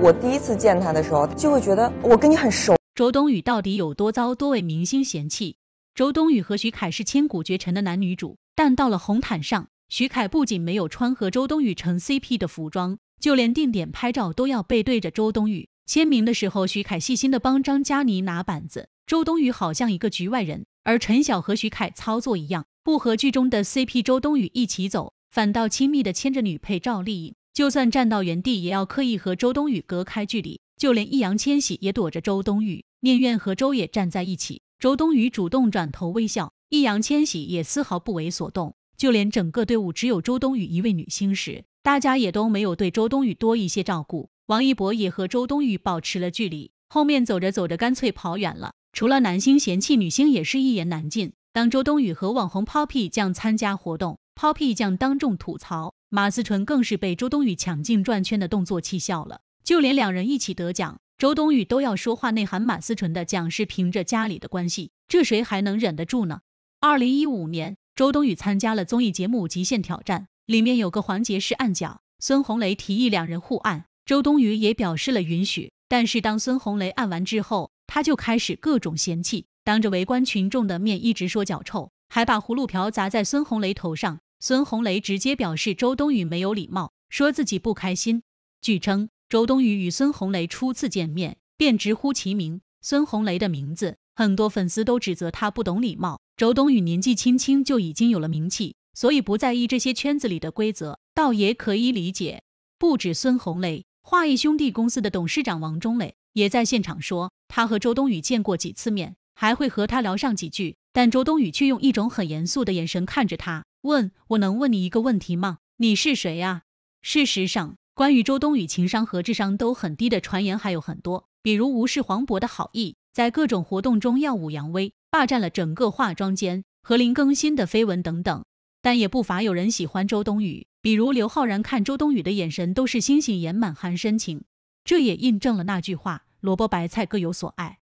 我第一次见他的时候，就会觉得我跟你很熟。周冬雨到底有多遭多位明星嫌弃？周冬雨和徐凯是千古绝尘的男女主，但到了红毯上，徐凯不仅没有穿和周冬雨成 CP 的服装，就连定点拍照都要背对着周冬雨。签名的时候，徐凯细心的帮张嘉倪拿板子，周冬雨好像一个局外人。而陈晓和徐凯操作一样，不和剧中的 CP 周冬雨一起走，反倒亲密的牵着女配赵丽颖。就算站到原地，也要刻意和周冬雨隔开距离。就连易烊千玺也躲着周冬雨，宁愿和周也站在一起。周冬雨主动转头微笑，易烊千玺也丝毫不为所动。就连整个队伍只有周冬雨一位女星时，大家也都没有对周冬雨多一些照顾。王一博也和周冬雨保持了距离，后面走着走着，干脆跑远了。除了男星嫌弃女星，也是一言难尽。当周冬雨和网红 poppy 剪参加活动，poppy 剪当众吐槽。马思纯更是被周冬雨抢镜转圈的动作气笑了，就连两人一起得奖，周冬雨都要说话内涵马思纯的奖是凭着家里的关系，这谁还能忍得住呢？二零一五年，周冬雨参加了综艺节目《极限挑战》，里面有个环节是按脚，孙红雷提议两人互按，周冬雨也表示了允许，但是当孙红雷按完之后，他就开始各种嫌弃，当着围观群众的面一直说脚臭，还把葫芦瓢砸在孙红雷头上。孙红雷直接表示周冬雨没有礼貌，说自己不开心。据称，周冬雨与孙红雷初次见面便直呼其名孙红雷的名字，很多粉丝都指责他不懂礼貌。周冬雨年纪轻轻就已经有了名气，所以不在意这些圈子里的规则，倒也可以理解。不止孙红雷，华谊兄弟公司的董事长王中磊也在现场说，他和周冬雨见过几次面，还会和他聊上几句，但周冬雨却用一种很严肃的眼神看着他。问我能问你一个问题吗？你是谁啊？事实上，关于周冬雨情商和智商都很低的传言还有很多，比如无视黄渤的好意，在各种活动中耀武扬威，霸占了整个化妆间和林更新的绯闻等等。但也不乏有人喜欢周冬雨，比如刘昊然看周冬雨的眼神都是星星眼，满含深情。这也印证了那句话：萝卜白菜各有所爱。